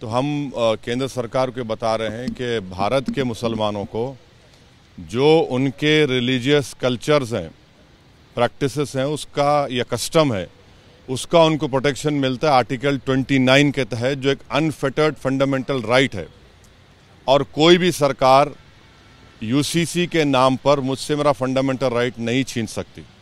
तो हम केंद्र सरकार को बता रहे हैं कि भारत के मुसलमानों को जो उनके रिलीजियस कल्चर्स हैं प्रैक्टिसेस हैं उसका या कस्टम है उसका उनको प्रोटेक्शन मिलता है आर्टिकल 29 के तहत जो एक अनफेटर्ड फंडामेंटल राइट है और कोई भी सरकार यूसीसी के नाम पर मुझसे मेरा फंडामेंटल राइट नहीं छीन सकती